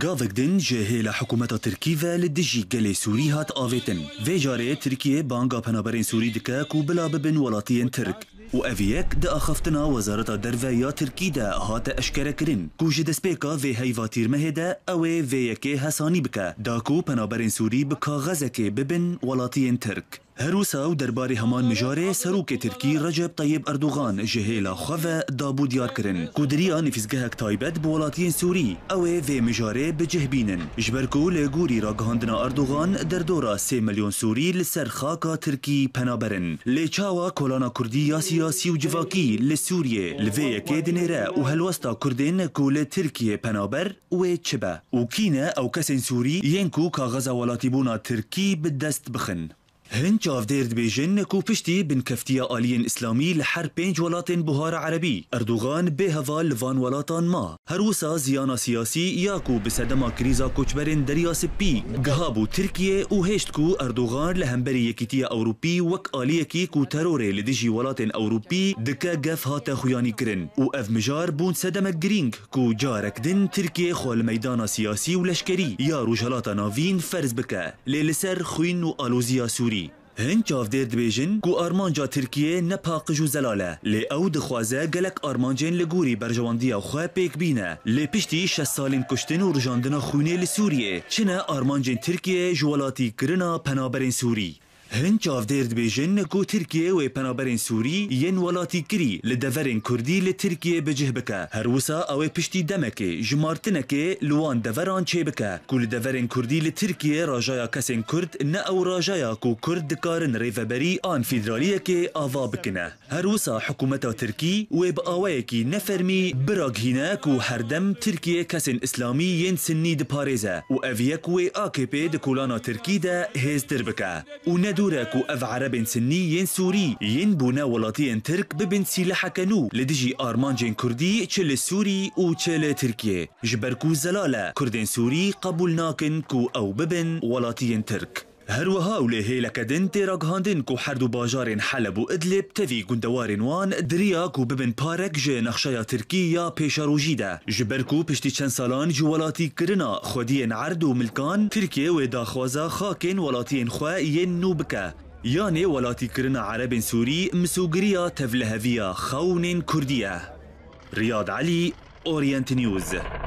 قاذقدن جاهي لحكومة تركيفا للدجي قلي سوري هات آفيتن Tirkiye banga تركيا بانقا بنابرين سوري دكاك وبلا ببن ولاتين و اویک دا أخفتنا وزارة درفايا ترکی دا هات أشكر كرن كوجد سبيكا في هاي فاتير مهدا اوی في يكي هساني بكا داكو بنابرين سوري بكا غزكي هروسا و دەربارەی هەمان مژارێ سەرۆکێ ترکی ڕەجەب طیب ئەردوغان ژهێلا خەڤە دابودیارکردن کودریا نفیزگەهەک تایبەت بۆ وڵاتیین سووری ئەوێ وێ مژارێ بجهبینن ژبەرکە و لێگووری ڕاگەهاندنا ئەردوغان دەردۆرا سێ ملیۆن سووری لەسەر خاکا ترکی پەنابەرن لێ چاوە کۆلانا کوردی یا سیاسی و جڤاکی لە سووریێ لەوێ یەکێ و هلوستا کوردێن نەکو لە پنابر پەنابەر چبه و کینە او کەسێن سووری یەنک و کاغەزە وڵاتی بوونا ترکی بدەست بخن هن چاف دیرد دبیجن کو پشتی بن کفتیا آلین اسلامی لحر پنج ولاتن بهار عربی اردوغان به هوا لوان ولاتان ما هروسا زیانا سیاسی یا کو بسدما کریزا کوچبرن دریا سپی گهابو ترکیه و هشت کو اردوغان لهمبری یکیتی اوروپی وک کی کو تروره لدیجی ولاتن اوروپی دکا گف هاتا خویانی کرن و اف مجار بون سدما گرینگ کو جارک دن ترکیه خول میدانا سیاسی و لشکری یا روجلاتا ناوین فرز بکه لیلسر خوین و آلوزیا سوری هند جاودێر دبێژن آرمانجا کو نه نەپاقژ و لی او ئەو گلک گەلک لگوری بر جواندی او خواه پیک بینه لی پشتی شه سالین کشتن و ڕژاندنە لی سوریه. سووریێ چنە جن ترکیه جوالاتی گرنا پنابرین سوری. هن چاودێر دبێژن کو ترکیه و پنابرین سوری ین ولاتی کری لە دەڤەرین کوردی لە ترکیە بجه بکە هەروسا ئەوەی پشتی دەمەکێ ژمارتنەکێ لوان دەڤەران چێ بکە کو لە دەڤەرین کوردی لە ترکیە کرد نه او نە کو کرد کارن ریفبری آن ڕێڤەبەری که آوا بکنه هر وسا حکوومەتا ترکی وێ بە ئاوایەکی نەفەرمی براگهینە و هەردەم ترکیە کەسێن ئسلامی یەن سنی دپارێزە و ئەڤیەک وێ ئاکپێ دکولانا ترکی دە هێزتر بکە و نەدو دوراكو أذعر بن سني سوري ين بونا بناولتين ترك ببن سلاح كانو لدجي أرمانجين كردي تشل سوري و تشل تركيا جبركو زلالة كردين سوري قبول ناكن كو أو ببن ولاتين ترك هروها ولهي لكدن تيراك هاندن كو حردو باجارين حلب و ادلب تفي قندوارين وان درياك ببن بارك جي نخشايا تركيا بيشاروجي دا جبركو بشتي چند سالان جوالاتي كرنا خودين عرض وملكان تركيا ودا خوازا خاكين ولاتين خوا ين نوبكا يعني ولاتي كرنا عرب سوري مسوغريا تفلهفيا خون كردية رياض علي أورينت نيوز